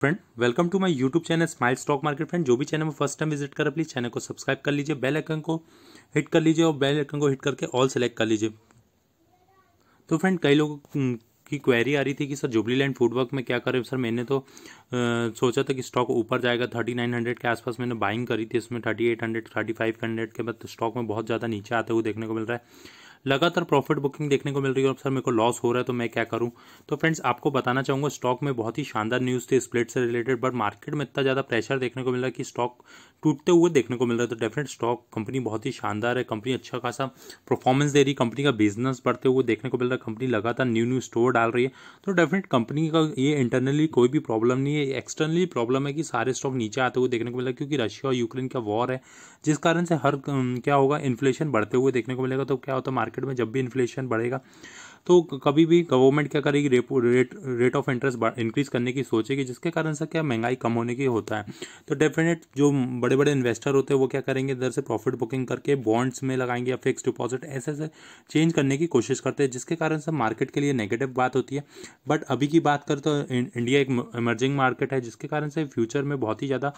friend welcome to my YouTube channel smile stock market friend जो भी channel में first time visit करें please channel को subscribe कर लीजिए बेल आइकन को हिट कर लीजिए और बेल आइकन को हिट करके ऑल सेलेक्ट कर लीजिए तो फ्रेंड कई लोगों की क्वेरी आ रही थी कि सर जुबली लैंड फूडवर्क में क्या करें सर मैंने तो आ, सोचा था कि स्टॉक ऊपर जाएगा थर्टी नाइन हंड्रेड के आसपास मैंने बाइंग करी थी इसमें thirty eight hundred thirty five hundred के बाद स्टॉक में बहुत ज़्यादा नीचे आते हुए देखने को मिल रहा है लगातार प्रॉफिट बुकिंग देखने को मिल रही है और सर मेरे को लॉस हो रहा है तो मैं क्या करूँ तो फ्रेंड्स आपको बताना चाहूंगा स्टॉक में बहुत ही शानदार न्यूज़ थी स्प्लिट से रिलेटेड बट मार्केट में इतना ज़्यादा प्रेशर देखने को मिल रहा है कि स्टॉक टूटते हुए देखने को मिल रहा है तो डेफिनेट स्टॉक कंपनी बहुत ही शानदार है कंपनी अच्छा खासा परफॉर्मेंस दे रही है कंपनी का बिजनेस बढ़ते हुए देखने को मिल रहा है कंपनी लगातार न्यू न्यू स्टोर डाल रही है तो डेफिनेट कंपनी का ये इंटरनली कोई भी प्रॉब्लम नहीं है एक्सटर्नली प्रॉब्लम है कि सारे स्टॉक नीचे आते हुए देखने को मिला क्योंकि रशिया और यूक्रेन का वॉर है जिस कारण से हर क्या होगा इन्फ्लेशन बढ़ते हुए देखने को मिलेगा तो क्या होता है मार्केट में जब भी इन्फ्लेशन बढ़ेगा तो कभी भी गवर्नमेंट क्या करेगी repo rate rate of interest increase करने की सोचेगी जिसके कारण से क्या महंगाई कम होने की होता है तो डेफिनेट जो बड़े बड़े इन्वेस्टर होते हैं वो क्या करेंगे इधर से प्रॉफिट बुकिंग करके बॉन्ड्स में लगाएंगे या फिक्स डिपॉजिट ऐसे ऐसे चेंज करने की कोशिश करते हैं जिसके कारण से मार्केट के लिए नेगेटिव बात होती है बट अभी की बात करें तो इंडिया एक इमर्जिंग मार्केट है जिसके कारण से फ्यूचर में बहुत ही ज़्यादा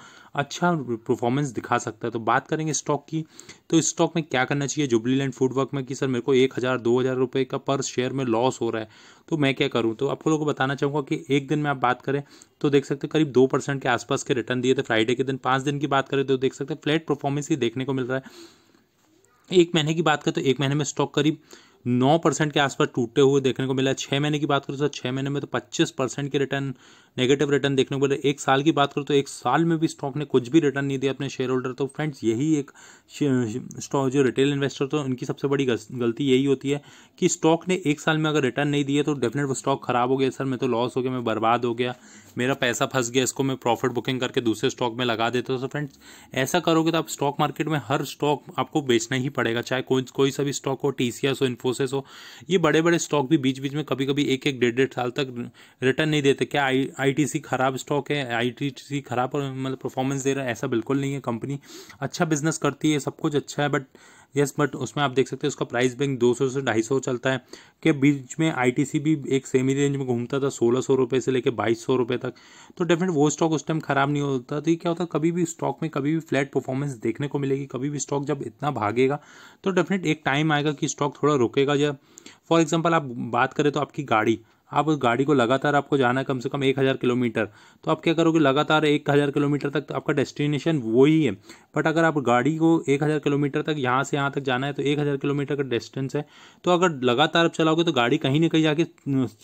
अच्छा परफॉर्मेंस दिखा सकता है तो बात करेंगे स्टॉक की तो स्टॉक में क्या करना चाहिए जुबली लैंड फूड वर्क में कि सर मेरे को एक हज़ार दो हज़ार रुपये का पर शेयर में लॉस हो रहा है तो मैं क्या करूँ तो आपको लोगों को बताना चाहूँगा कि एक दिन में आप बात करें तो देख सकते हैं करीब दो परसेंट के आसपास के रिटर्न दिए थे फ्राइडे के दिन पाँच दिन की बात करें तो देख सकते हैं फ्लैट परफॉर्मेंस ही देखने को मिल रहा है एक महीने की बात करें तो एक महीने में स्टॉक करीब नौ परसेंट के आसपास टूटे हुए देखने को मिला छः महीने की बात करूँ तो छः महीने में तो पच्चीस परसेंट के रिटर्न नेगेटिव रिटर्न देखने को मिले एक साल की बात करूँ तो एक साल में भी स्टॉक ने कुछ भी रिटर्न नहीं दिया अपने शेयर होल्डर तो फ्रेंड्स यही एक स्टॉक जो रिटेल इन्वेस्टर तो उनकी सबसे बड़ी गलती यही होती है कि स्टॉक ने एक साल में अगर रिटर्न नहीं दिया तो डेफिनेट वो स्टॉक खराब हो गया सर मैं तो लॉस हो गया मैं बर्बाद हो गया मेरा पैसा फंस गया इसको मैं प्रॉफिट बुकिंग करके दूसरे स्टॉक में लगा देता हूँ तो फ्रेंड्स ऐसा करोगे तो आप स्टॉक मार्केट में हर स्टॉक आपको बेचना ही पड़ेगा चाहे कोई कोई सा भी स्टॉक हो टी हो इन्फोसिस हो ये बड़े बड़े स्टॉक भी बीच बीच में कभी कभी एक एक डेढ़ डेढ़ साल तक रिटर्न नहीं देते क्या आई आई खराब स्टॉक है आई खराब मतलब परफॉर्मेंस दे रहा है ऐसा बिल्कुल नहीं है कंपनी अच्छा बिजनेस करती है सब कुछ अच्छा है बट यस बट उसमें आप देख सकते हैं उसका प्राइस बैंक दो सौ से ढाई सौ चलता है के बीच में आईटीसी भी एक सेमी रेंज में घूमता था सोलह सौ रुपये से लेकर बाईस सौ रुपये तक तो डेफिनेट वो स्टॉक उस टाइम ख़राब नहीं होता तो ये क्या होता कभी भी स्टॉक में कभी भी फ्लैट परफॉर्मेंस देखने को मिलेगी कभी भी स्टॉक जब इतना भागेगा तो डेफिनेट एक टाइम आएगा कि स्टॉक थोड़ा रुकेगा जब फॉर एग्जाम्पल आप बात करें तो आपकी गाड़ी आप उस गाड़ी को लगातार आपको जाना है कम से कम एक हज़ार किलोमीटर तो आप क्या करोगे लगातार एक हज़ार किलोमीटर तक तो आपका डेस्टिनेशन वही है बट अगर आप गाड़ी को एक हज़ार किलोमीटर तक यहाँ से यहाँ तक जाना है तो एक हज़ार किलोमीटर का डिस्टेंस है तो अगर लगातार आप चलाओगे तो गाड़ी कहीं ना कहीं जाके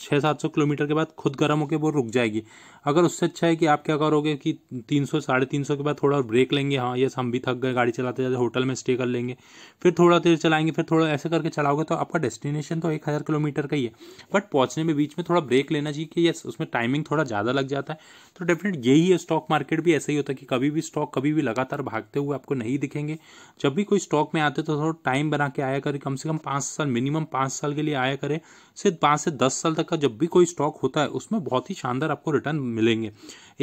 छः सात सौ किलोमीटर के बाद खुद गर्म होकर वो रुक जाएगी अगर उससे अच्छा है कि आप क्या करोगे कि तीन सौ साढ़े तीन सौ के बाद थोड़ा ब्रेक लेंगे हाँ यस हम भी थक गए गाड़ी चलाते जाते होटल में स्टे कर लेंगे फिर थोड़ा देर चलाएंगे फिर थोड़ा ऐसे करके चलाओगे तो आपका डेस्टिनेशन तो एक हज़ार किलोमीटर का ही है बट पहुँचने में बीच में थोड़ा ब्रेक लेना चाहिए कि यस उसमें टाइमिंग थोड़ा ज़्यादा लग जाता है तो डेफिनेट यही है स्टॉक मार्केट भी ऐसा ही होता है कि कभी भी स्टॉक कभी भी लगातार भागते करते हुए आपको नहीं दिखेंगे जब भी कोई स्टॉक में आते तो थोड़ा टाइम बना के आया करें कम से कम पाँच साल मिनिमम पाँच साल के लिए आया करें सिर्फ पाँच से दस साल तक का जब भी कोई स्टॉक होता है उसमें बहुत ही शानदार आपको रिटर्न मिलेंगे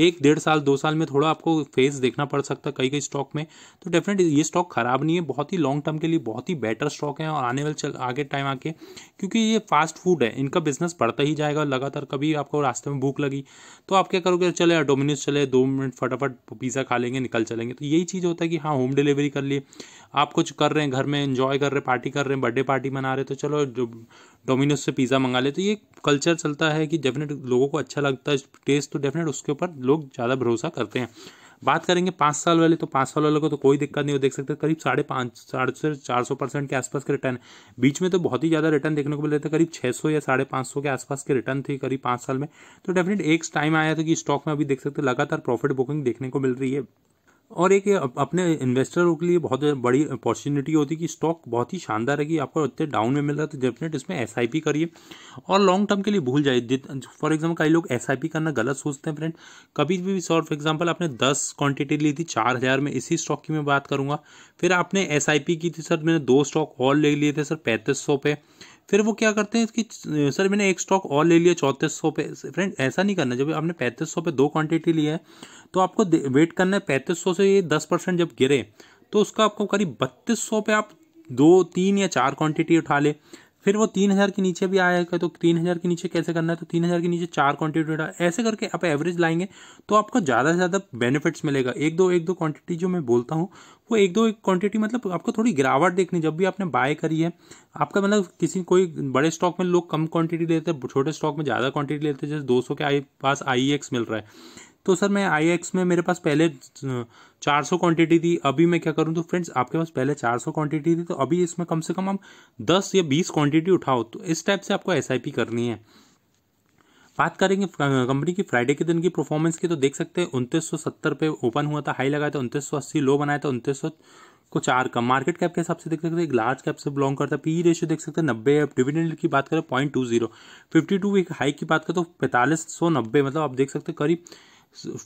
एक डेढ़ साल दो साल में थोड़ा आपको फेज देखना पड़ सकता है कई कई स्टॉक में तो डेफिनेटली ये स्टॉक ख़राब नहीं है बहुत ही लॉन्ग टर्म के लिए बहुत ही बेटर स्टॉक है और आने वाले चल आगे टाइम आके क्योंकि ये फास्ट फूड है इनका बिजनेस बढ़ता ही जाएगा लगातार कभी आपको रास्ते में भूख लगी तो आप क्या करोगे चले डोमिनोज चले दो मिनट फटाफट पिज़्ज़ा खा लेंगे निकल चलेंगे तो यही चीज़ होता है सकता है कि हाँ होम डिलीवरी कर लिए आप कुछ कर रहे हैं घर में इंजॉय कर रहे हैं पार्टी कर रहे हैं बर्थडे पार्टी मना रहे तो चलो जो डोमिनोज से पिज़्ज़ा मंगा ले तो ये कल्चर चलता है कि डेफिनेट लोगों को अच्छा लगता है टेस्ट तो डेफिनेट उसके ऊपर लोग ज़्यादा भरोसा करते हैं बात करेंगे पाँच साल वाले तो पाँच साल वाले को तो कोई दिक्कत नहीं हो देख सकते करीब साढ़े पाँच साढ़े से चार सौ परसेंट के आसपास के रिटर्न बीच में तो बहुत ही ज़्यादा रिटर्न देखने को मिल रहे थे करीब छः सौ या साढ़े पाँच सौ के आसपास के रिटर्न थे करीब पाँच साल में तो डेफिनेट एक टाइम आया था कि स्टॉक में अभी देख सकते लगातार प्रॉफिट बुकिंग देखने को मिल रही है और एक अपने इन्वेस्टरों के लिए बहुत बड़ी अपॉर्चुनिटी होती है कि स्टॉक बहुत ही शानदार है कि आपको इतने डाउन में मिल रहा है तो डेफिनेट इसमें एस करिए और लॉन्ग टर्म के लिए भूल जाइए फॉर एग्जाम्पल कई लोग एस करना गलत सोचते हैं फ्रेंड कभी भी फॉर एग्जाम्पल आपने दस क्वान्टिटी ली थी चार हज़ार में इसी स्टॉक की मैं बात करूँगा फिर आपने एस की थी सर मैंने दो स्टॉक और ले लिए थे सर पैंतीस सौ पे फिर वो क्या करते हैं कि सर मैंने एक स्टॉक और ले लिया चौंतीस सौ पे फ्रेंड ऐसा नहीं करना जब आपने पैंतीस सौ पे दो क्वांटिटी लिया है तो आपको वेट करना है पैंतीस सौ से ये दस परसेंट जब गिरे तो उसका आपको करीब बत्तीस सौ पे आप दो तीन या चार क्वांटिटी उठा ले फिर वो तीन हज़ार के नीचे भी आएगा तो तीन हज़ार के नीचे कैसे करना है तो तीन हज़ार के नीचे चार क्वांटिटी ऐसे करके आप एवरेज लाएंगे तो आपको ज़्यादा से ज़्यादा बेनिफिट्स मिलेगा एक दो एक दो क्वांटिटी जो मैं बोलता हूँ वो एक दो एक क्वांटिटी मतलब आपको थोड़ी गिरावट देखनी जब भी आपने बाय करी है आपका मतलब किसी कोई बड़े स्टॉक में लोग कम क्वांटिटी लेते हैं छोटे स्टॉक में ज़्यादा क्वांटिटी लेते हैं जैसे दो के आई पास आई e मिल रहा है तो सर मैं आई एक्स में मेरे पास पहले चार सौ क्वान्टिटी थी अभी मैं क्या करूँ तो फ्रेंड्स आपके पास पहले चार सौ क्वान्टिटी थी तो अभी इसमें कम से कम आप दस या बीस क्वान्टिटी उठाओ तो इस टाइप से आपको एस आई पी करनी है बात करेंगे कंपनी की फ्राइडे के दिन की परफॉर्मेंस की तो देख सकते हैं उनतीस सौ सत्तर पे ओपन हुआ था हाई लगाया था उनतीस सौ अस्सी लो बनाया था उनतीस सौ को चार का मार्केट कैप के हिसाब से देख सकते हैं एक लार्ज कैप से बिलोंग करता है पी रेशियो e देख सकते हैं नब्बे अब डिविडेंड की बात करें point two zero fifty two week high की बात करें तो पैंतालीस सौ नब्बे मतलब आप देख सकते हैं करीब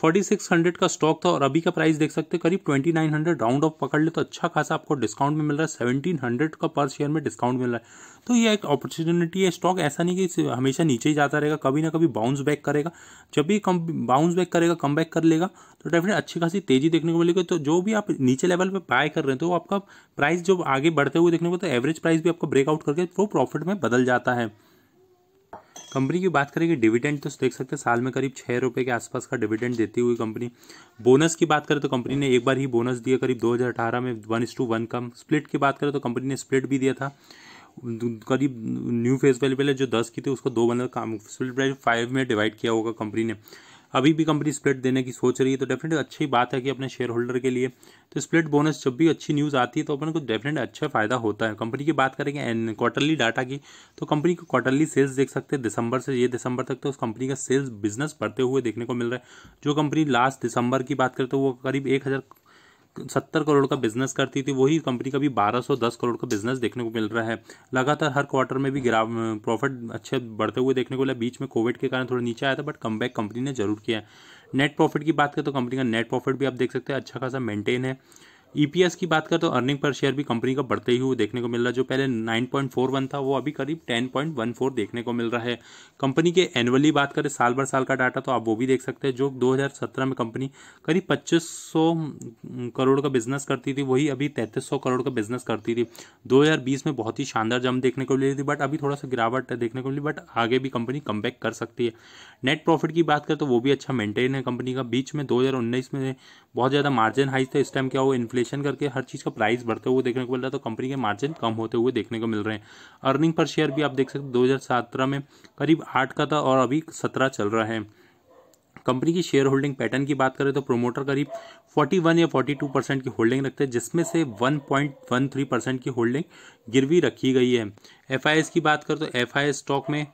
फोर्टी सिक्स हंड्रेड का स्टॉक था और अभी का प्राइस देख सकते हैं करीब twenty nine hundred round off पकड़ ले तो अच्छा खासा आपको डिस्काउंट में मिल रहा है सेवनटीन हंड्रेड का पर शेयर में डिस्काउंट मिल रहा है तो ये एक अपॉर्चुनिटी है स्टॉक ऐसा नहीं कि हमेशा नीचे ही जाता रहेगा कभी ना कभी बाउंस बैक करेगा जब भी कम बाउंस बैक करेगा कम बैक कर लेगा तो डेफिनेट अच्छी खासी तेजी देखने को मिलेगी तो जो भी आप नीचे लेवल पर बाय कर रहे हैं तो आपका प्राइस जब आगे बढ़ते हुए देखने को तो एवरेज प्राइस भी आपको ब्रेकआउट करके वो प्रॉफिट में बदल जाता है कंपनी की बात करेंगे डिविडेंड तो देख सकते हैं साल में करीब छः रुपये के आसपास का डिविडेंड देती हुई कंपनी बोनस की बात करें तो कंपनी ने एक बार ही बोनस दिया करीब 2018 में वन इस टू वन कम स्प्लिट की बात करें तो कंपनी ने स्प्लिट भी दिया था करीब न्यू फेस वैल्यू पहले जो दस की थी उसको दो बंदर काम स्प्लिट प्राइस फाइव में डिवाइड किया होगा कंपनी ने अभी भी कंपनी स्प्लिट देने की सोच रही है तो डेफिनेट अच्छी बात है कि अपने शेयर होल्डर के लिए तो स्प्लिट बोनस जब भी अच्छी न्यूज़ आती है तो अपन को डेफिनेट अच्छा फ़ायदा होता है कंपनी की बात करेंगे एन क्वार्टरली डाटा की तो कंपनी को क्वार्टरली सेल्स देख सकते हैं दिसंबर से ये दिसंबर तक तो उस कंपनी का सेल्स बिजनेस बढ़ते हुए देखने को मिल रहा है जो कंपनी लास्ट दिसंबर की बात करते हो वो करीब एक हज़ार सत्तर करोड़ का बिजनेस करती थी वही कंपनी का भी बारह सौ दस करोड़ का बिजनेस देखने को मिल रहा है लगातार हर क्वार्टर में भी गिरा प्रॉफिट अच्छे बढ़ते हुए देखने को मिला बीच में कोविड के कारण थोड़ा नीचे आया था बट कम कंपनी ने जरूर किया नेट प्रॉफिट की बात करें तो कंपनी का नेट प्रॉफिट भी आप देख सकते हैं अच्छा खासा मेंटेन है ई e की बात करें तो अर्निंग पर शेयर भी कंपनी का बढ़ते ही हुए देखने को मिल रहा है जो पहले 9.41 था वो अभी करीब 10.14 देखने को मिल रहा है कंपनी के एनुअली बात करें साल भर साल का डाटा तो आप वो भी देख सकते हैं जो 2017 में कंपनी करीब 2500 करोड़ का बिजनेस करती थी वही अभी 3300 करोड़ का बिजनेस करती थी दो में बहुत ही शानदार जम देखने को मिली थी बट अभी थोड़ा सा गिरावट देखने को मिली बट आगे भी कंपनी कम कर सकती है नेट प्रॉफिट की बात करें तो वो भी अच्छा मेंटेन है कंपनी का बीच में दो में बहुत ज़्यादा मार्जिन हाइज था इस टाइम क्या हो इन्फ्लेशन इन्फ्लेशन करके हर चीज़ का प्राइस बढ़ते हुए देखने को मिल रहा है तो कंपनी के मार्जिन कम होते हुए देखने को मिल रहे हैं अर्निंग पर शेयर भी आप देख सकते दो हज़ार में करीब आठ का था और अभी सत्रह चल रहा है कंपनी की शेयर होल्डिंग पैटर्न की बात करें तो प्रोमोटर करीब 41 या 42 परसेंट की होल्डिंग रखते हैं जिसमें से 1.13 परसेंट की होल्डिंग गिरवी रखी गई है एफआईएस की बात करें तो एफआईएस स्टॉक में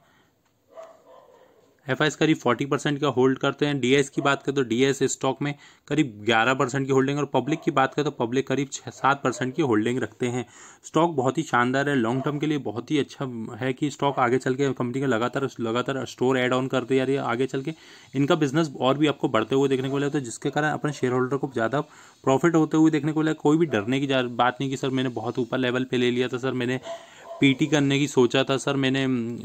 एफ एस करीब फोर्टी परसेंट का होल्ड करते हैं डी की बात करें तो डी स्टॉक में करीब ग्यारह परसेंट की होल्डिंग और पब्लिक की बात करें तो पब्लिक करीब छः सात परसेंट की होल्डिंग रखते हैं स्टॉक बहुत ही शानदार है लॉन्ग टर्म के लिए बहुत ही अच्छा है कि स्टॉक आगे चल के कंपनी का लगातार लगातार स्टोर एड ऑन करते जा रही है आगे चल के इनका बिजनेस और भी आपको बढ़ते हुए देखने को मिला तो जिसके कारण अपने शेयर होल्डर को ज़्यादा प्रॉफिट होते हुए देखने को मिला कोई भी डरने की बात नहीं कि सर मैंने बहुत ऊपर लेवल पर ले लिया था सर मैंने पीटी करने की सोचा था सर मैंने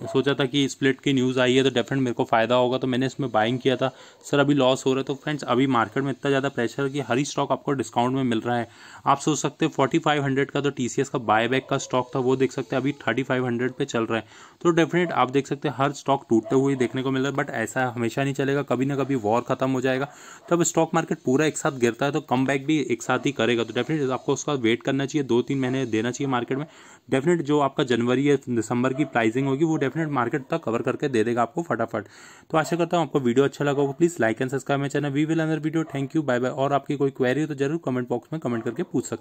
सोचा था कि स्प्लिट की न्यूज़ आई है तो डेफिनेट मेरे को फ़ायदा होगा तो मैंने इसमें बाइंग किया था सर अभी लॉस हो रहा है तो फ्रेंड्स अभी मार्केट में इतना ज़्यादा प्रेशर है कि हर ही स्टॉक आपको डिस्काउंट में मिल रहा है आप सोच सकते हैं फोर्टी फाइव हंड्रेड का तो टी सी एस का बायबैक का स्टॉक था वो देख सकते हैं अभी थर्टी फाइव हंड्रेड पर चल रहा है तो डेफिनेट आप देख सकते हैं हर स्टॉक टूटते हुए देखने को मिल रहा है बट ऐसा हमेशा नहीं चलेगा कभी ना कभी वॉर खत्म हो जाएगा तब स्टॉक मार्केट पूरा एक साथ गिरता है तो कम भी एक साथ ही करेगा तो डेफिनेट आपको उसका वेट करना चाहिए दो तीन महीने देना चाहिए मार्केट में डेफिनेट जो आपका जनवरी या दिसंबर की प्राइसिंग होगी वो डेफिनेट मार्केट तक कवर करके दे देगा आपको फटाफट तो आशा करता हूँ आपको वीडियो अच्छा लगा होगा प्लीज़ लाइक एंड सब्सक्राइब मेरे चैनल वी विल अंदर video thank you bye bye और आपकी कोई क्वेरी हो तो जरूर कमेंट बॉक्स में कमेंट करके पूछ सकते